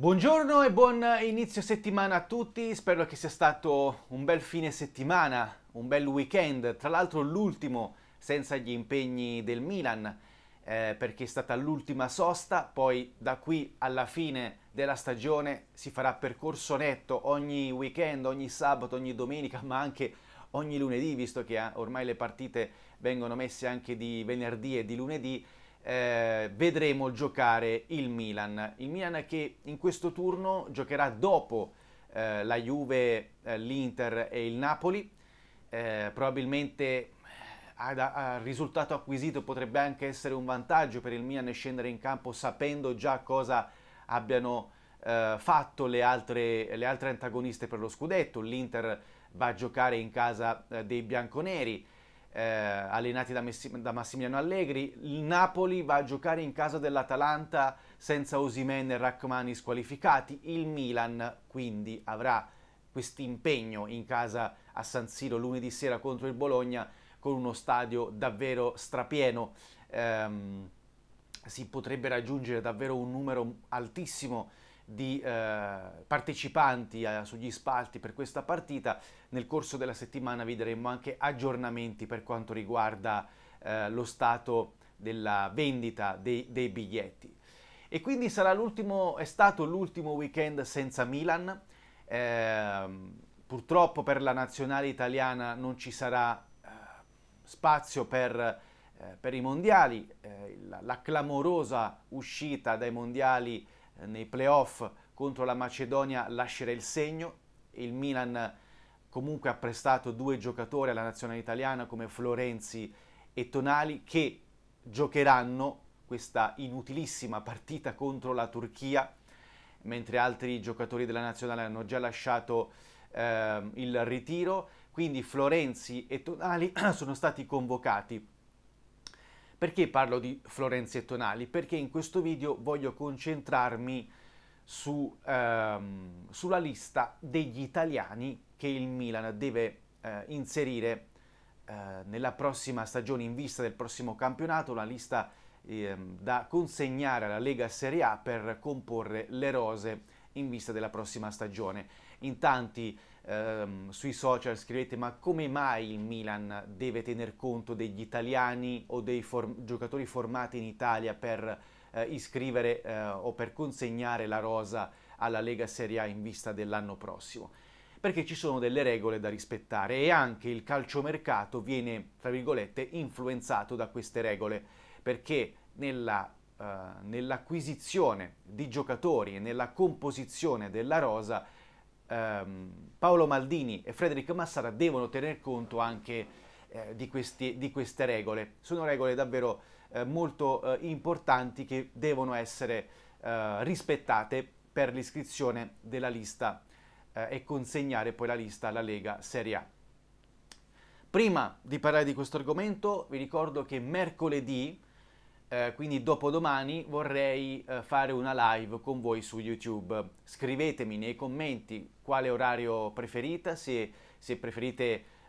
Buongiorno e buon inizio settimana a tutti, spero che sia stato un bel fine settimana, un bel weekend, tra l'altro l'ultimo senza gli impegni del Milan, eh, perché è stata l'ultima sosta, poi da qui alla fine della stagione si farà percorso netto ogni weekend, ogni sabato, ogni domenica, ma anche ogni lunedì, visto che eh, ormai le partite vengono messe anche di venerdì e di lunedì, eh, vedremo giocare il Milan. Il Milan che in questo turno giocherà dopo eh, la Juve, eh, l'Inter e il Napoli. Eh, probabilmente eh, ad, risultato acquisito potrebbe anche essere un vantaggio per il Milan scendere in campo sapendo già cosa abbiano eh, fatto le altre, le altre, antagoniste per lo scudetto. L'Inter va a giocare in casa dei bianconeri eh, allenati da, Messi, da, Massimiliano Allegri. Il Napoli va a giocare in casa dell'Atalanta senza Osimen e Rachmani squalificati. Il Milan quindi avrà questo impegno in casa a San Siro lunedì sera contro il Bologna con uno stadio davvero strapieno. Ehm, si potrebbe raggiungere davvero un numero altissimo di eh, partecipanti a, eh, sugli spalti per questa partita. Nel corso della settimana vi daremo anche aggiornamenti per quanto riguarda eh, lo stato della vendita dei, dei biglietti. E quindi sarà è stato l'ultimo weekend senza Milan. Eh, purtroppo per la nazionale italiana non ci sarà eh, spazio per, eh, per, i mondiali. La, la, clamorosa uscita dai mondiali nei playoff contro la Macedonia lascerà il segno, il Milan comunque ha prestato due giocatori alla nazionale italiana come Florenzi e Tonali che giocheranno questa inutilissima partita contro la Turchia, mentre altri giocatori della nazionale hanno già lasciato eh, il ritiro, quindi Florenzi e Tonali sono stati convocati perché parlo di Florenzi e Tonali? Perché in questo video voglio concentrarmi su, ehm, sulla lista degli italiani che il Milan deve eh, inserire eh, nella prossima stagione in vista del prossimo campionato, una lista eh, da consegnare alla Lega Serie A per comporre le rose in vista della prossima stagione. In tanti ehm, sui social scrivete ma come mai il Milan deve tener conto degli italiani o dei form- giocatori formati in Italia per eh, iscrivere eh, o per consegnare la rosa alla Lega Serie A in vista dell'anno prossimo? perché ci sono delle regole da rispettare e anche il calciomercato viene, tra virgolette, influenzato da queste regole, perché nella eh, nell'acquisizione di giocatori e nella composizione della rosa, ehm, Paolo Maldini e Frederic Massara devono tener conto anche eh, di, questi, di, queste regole. Sono regole davvero eh, molto eh, importanti che devono essere eh, rispettate per l'iscrizione della lista e consegnare poi la lista alla Lega Serie A. Prima di parlare di questo argomento vi ricordo che mercoledì eh, quindi dopodomani vorrei eh, fare una live con voi su YouTube. Scrivetemi nei commenti quale orario preferite, se, se preferite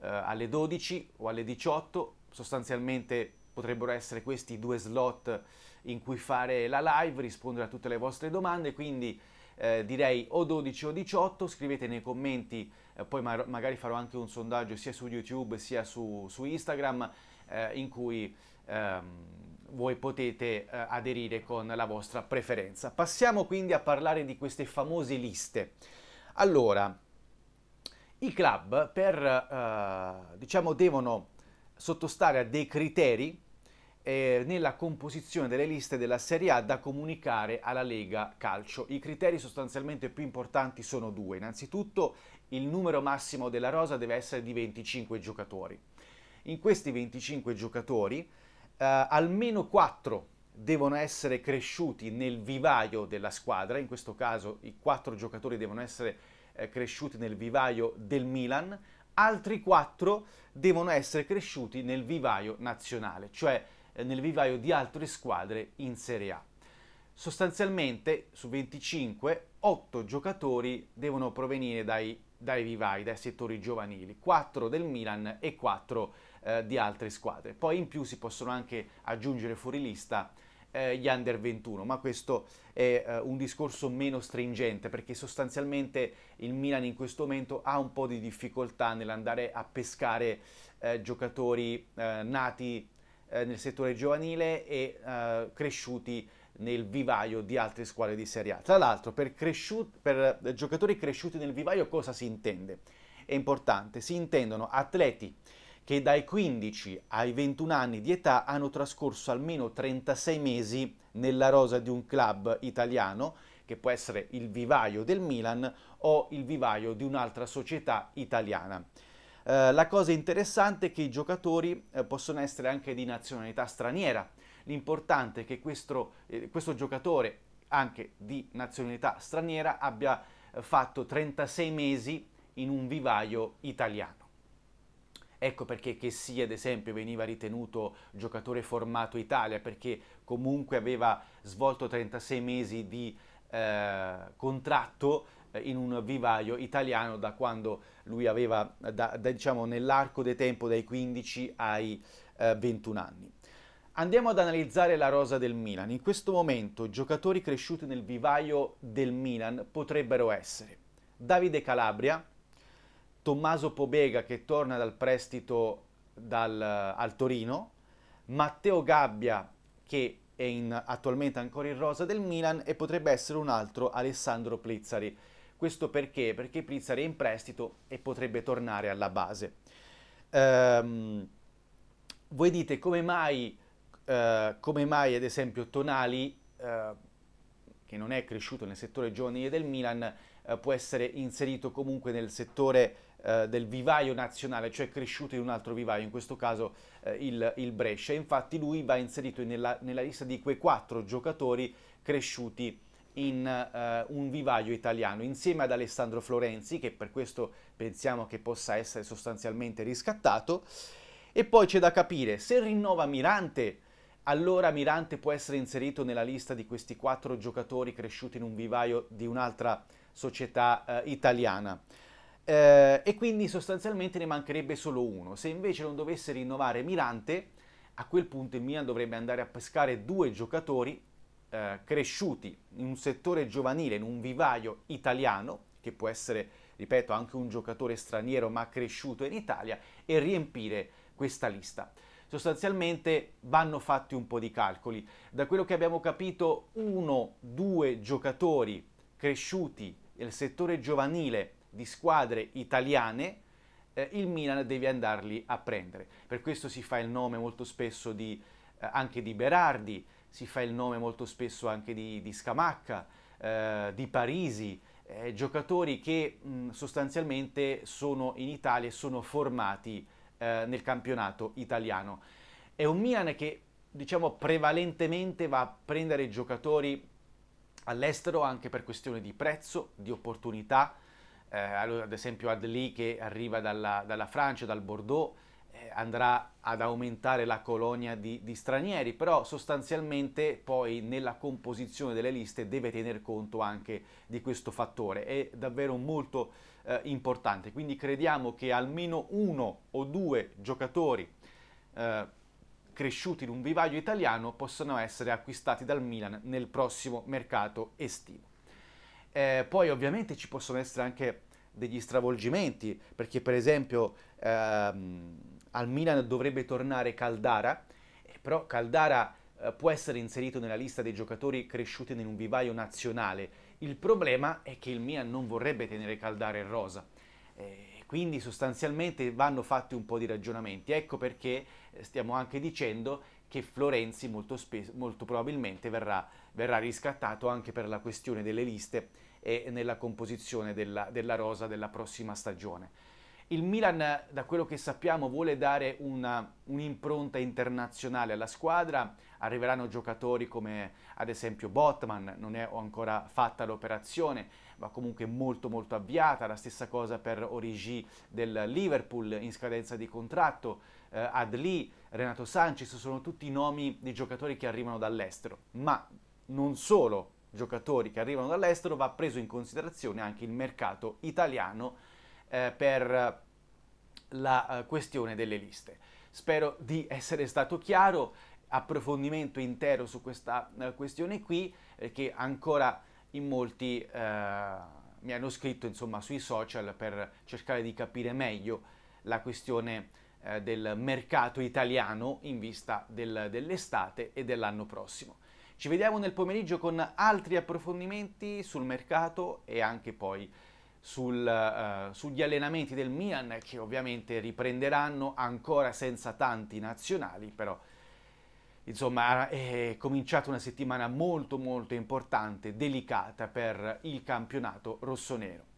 eh, alle 12 o alle 18, sostanzialmente potrebbero essere questi due slot in cui fare la live, rispondere a tutte le vostre domande, quindi eh, direi o 12 o 18, scrivete nei commenti, eh, poi ma magari farò anche un sondaggio sia su YouTube sia su, su Instagram eh, in cui ehm, voi potete eh, aderire con la vostra preferenza. Passiamo quindi a parlare di queste famose liste. Allora, i club per, eh, diciamo, devono sottostare a dei criteri eh, nella composizione delle liste della Serie A da comunicare alla Lega Calcio. I criteri sostanzialmente più importanti sono due. Innanzitutto il numero massimo della rosa deve essere di 25 giocatori. In questi 25 giocatori eh, almeno 4 devono essere cresciuti nel vivaio della squadra, in questo caso i 4 giocatori devono essere eh, cresciuti nel vivaio del Milan, altri 4 devono essere cresciuti nel vivaio nazionale, cioè eh, nel vivaio di altre squadre in Serie A. Sostanzialmente su 25, 8 giocatori devono provenire dai, dai vivai, dai settori giovanili, 4 del Milan e 4 eh, di altre squadre. Poi in più si possono anche aggiungere fuori lista eh, gli under 21, ma questo è eh, un discorso meno stringente perché sostanzialmente il Milan in questo momento ha un po' di difficoltà nell'andare a pescare eh, giocatori eh, nati eh, nel settore giovanile e eh, cresciuti nel vivaio di altre squadre di Serie A. Tra l'altro per, per eh, giocatori cresciuti nel vivaio cosa si intende? È importante, si intendono atleti che dai 15 ai 21 anni di età hanno trascorso almeno 36 mesi nella rosa di un club italiano, che può essere il vivaio del Milan o il vivaio di un'altra società italiana. Eh, la cosa interessante è che i giocatori eh, possono essere anche di nazionalità straniera. L'importante è che questo, eh, questo giocatore, anche di nazionalità straniera, abbia eh, fatto 36 mesi in un vivaio italiano. Ecco perché che sì, ad esempio, veniva ritenuto giocatore formato Italia, perché comunque aveva svolto 36 mesi di eh, contratto eh, in un vivaio italiano da quando lui aveva, da, da, diciamo, nell'arco dei tempo dai 15 ai eh, 21 anni. Andiamo ad analizzare la rosa del Milan. In questo momento giocatori cresciuti nel vivaio del Milan potrebbero essere Davide Calabria, Tommaso Pobega che torna dal prestito dal, eh, al Torino, Matteo Gabbia che è in, attualmente ancora in rosa del Milan e potrebbe essere un altro Alessandro Plizzari questo perché? Perché Prizzar è in prestito e potrebbe tornare alla base. Ehm, voi dite come mai, eh, come mai, ad esempio Tonali, eh, che non è cresciuto nel settore giovanile del Milan, eh, può essere inserito comunque nel settore eh, del vivaio nazionale, cioè cresciuto in un altro vivaio, in questo caso eh, il, il, Brescia. Infatti lui va inserito nella, nella lista di quei quattro giocatori cresciuti in uh, un vivaio italiano insieme ad Alessandro Florenzi che per questo pensiamo che possa essere sostanzialmente riscattato e poi c'è da capire se rinnova Mirante allora Mirante può essere inserito nella lista di questi quattro giocatori cresciuti in un vivaio di un'altra società uh, italiana. Uh, e quindi sostanzialmente ne mancherebbe solo uno. Se invece non dovesse rinnovare Mirante, a quel punto il Milan dovrebbe andare a pescare due giocatori eh, cresciuti in un settore giovanile, in un vivaio italiano, che può essere, ripeto, anche un giocatore straniero ma cresciuto in Italia, e riempire questa lista. Sostanzialmente vanno fatti un po' di calcoli. Da quello che abbiamo capito, uno, due giocatori cresciuti nel settore giovanile di squadre italiane, eh, il Milan deve andarli a prendere. Per questo si fa il nome molto spesso di, eh, anche di Berardi, si fa il nome molto spesso anche di, di Scamacca, eh, di Parisi, eh, giocatori che mh, sostanzialmente sono in Italia e sono formati eh, nel campionato italiano. È un Milan che diciamo prevalentemente va a prendere giocatori all'estero anche per questione di prezzo, di opportunità, eh, ad esempio Adli che arriva dalla, dalla Francia, dal Bordeaux, eh, andrà ad aumentare la colonia di, di, stranieri, però sostanzialmente poi nella composizione delle liste deve tener conto anche di questo fattore, è davvero molto eh, importante, quindi crediamo che almeno uno o due giocatori eh, cresciuti in un vivaio italiano possano essere acquistati dal Milan nel prossimo mercato estivo. Eh, poi ovviamente ci possono essere anche degli stravolgimenti, perché per esempio ehm, al Milan dovrebbe tornare Caldara, eh, però Caldara eh, può essere inserito nella lista dei giocatori cresciuti in un vivaio nazionale. Il problema è che il Milan non vorrebbe tenere Caldara in rosa. Eh, quindi sostanzialmente vanno fatti un po' di ragionamenti. Ecco perché stiamo anche dicendo che Florenzi molto, molto probabilmente verrà, verrà, riscattato anche per la questione delle liste e nella composizione della, della rosa della prossima stagione. Il Milan, da quello che sappiamo, vuole dare una, un'impronta internazionale alla squadra. Arriveranno giocatori come ad esempio Botman, non è ancora fatta l'operazione, ma comunque molto molto avviata. La stessa cosa per Origi del Liverpool in scadenza di contratto. Eh, Adli, Renato Sanchez sono tutti nomi di giocatori che arrivano dall'estero. Ma non solo giocatori che arrivano dall'estero, va preso in considerazione anche il mercato italiano eh, per la eh, questione delle liste. Spero di essere stato chiaro, approfondimento intero su questa eh, questione qui, eh, che ancora in molti eh, mi hanno scritto insomma, sui social per cercare di capire meglio la questione eh, del mercato italiano in vista del, dell'estate e dell'anno prossimo. Ci vediamo nel pomeriggio con altri approfondimenti sul mercato e anche poi sul, uh, sugli allenamenti del Milan che ovviamente riprenderanno ancora senza tanti nazionali, però insomma è cominciata una settimana molto molto importante, delicata per il campionato rossonero.